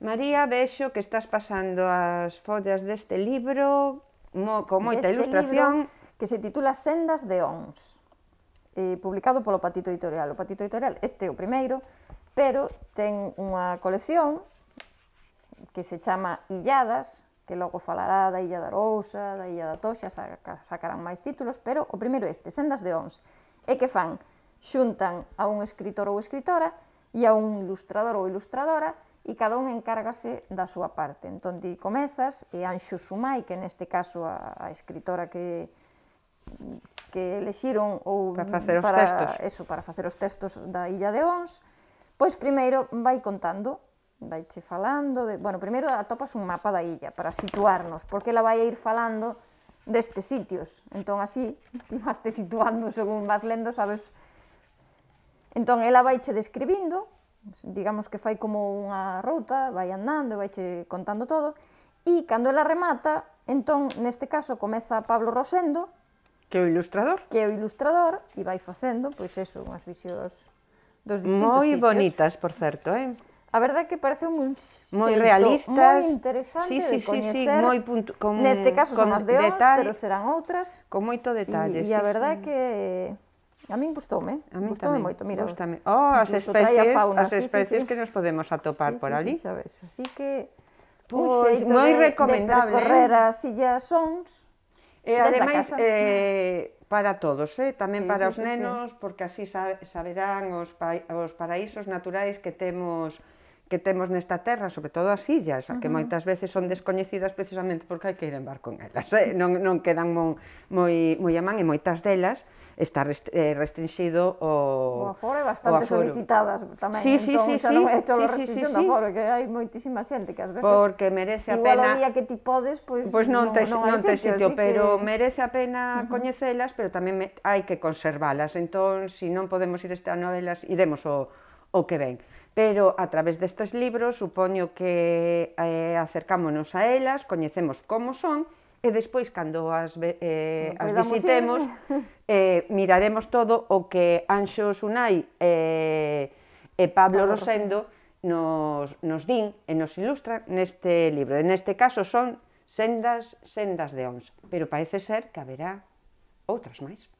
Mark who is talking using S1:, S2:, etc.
S1: María, vexo que estás pasando as follas deste
S2: libro mo, con moita deste ilustración. Libro que se titula Sendas de Ons, eh, publicado polo Patito Editorial. O Patito Editorial, este é o primeiro, pero ten unha colección que se chama Illadas, que logo falará da Illa da Rousa, da Illa da Toxa, saca, sacarán máis títulos, pero o primeiro este, Sendas de Ons. E que fan? Xuntan a un escritor ou escritora e a un ilustrador ou ilustradora e cada un encárgase da súa parte. Entón, ti comezas e Anxo Sumai, que neste caso a, a escritora que que elexiron ou para facer os para, textos. Eso, para facer os textos da Illa de Ons, pois primeiro vai contando, vai che falando, de, bueno, primeiro atopas un mapa da illa para situarnos, porque ela vai a ir falando destes sitios. Entón así, ti vas te situando según vas lendo, sabes? Entón ela vai che describindo digamos que fai como unha ruta, vai andando, vai che contando todo, e cando ela remata, entón, neste caso, comeza Pablo Rosendo,
S1: que é o ilustrador,
S2: que é o ilustrador, e vai facendo, pois eso, unhas visións dos distintos Moi sitios. bonitas,
S1: por certo, eh?
S2: A verdade é que parece un moi realistas, moi interesante sí, sí, de coñecer. Sí, sí, moi punto, con, Neste caso son as de os, pero serán outras. Con moito detalles. E, e a verdade sí. é que A min gustoume, a min gustoume tamén. moito, mira. Gustame. Oh, as especies, fauna, as especies sí, sí, que nos
S1: podemos atopar sí, por ali. Sí, sabes.
S2: Así que pois pues, moi recomendable. De eh. percorrer as Illas Sons. E ademais eh
S1: para todos, eh, tamén sí, para sí, os sí, nenos, sí. porque así saberán os, pa, os paraísos naturais que temos que temos nesta terra, sobre todo as illas, uh -huh. que moitas veces son descoñecidas precisamente porque hai que ir en barco en elas, eh? non, non quedan mon, moi, moi a man, e moitas delas está eh, restringido o... O aforo é bastante aforo.
S2: solicitadas tamén, sí, sí, entón, sí, xa sí, non é sí, sí, sí, sí. aforo, que hai moitísima xente que ás veces... Porque merece a pena... Igual o día que ti podes, pois pues, pois pues non, te, non, non te sitio, sitio que... merece a pena uh -huh.
S1: coñecelas, pero tamén me, hai que conservalas, entón, se si non podemos ir este ano a velas, iremos o o que ven. Pero a través destes libros supoño que eh, acercámonos a elas, coñecemos como son e despois cando as, eh, as visitemos eh, miraremos todo o que Anxo Sunai eh, e Pablo, Pablo Rosendo nos, nos din e nos ilustran neste libro. En este caso son sendas, sendas de onza, pero parece ser que haberá outras máis.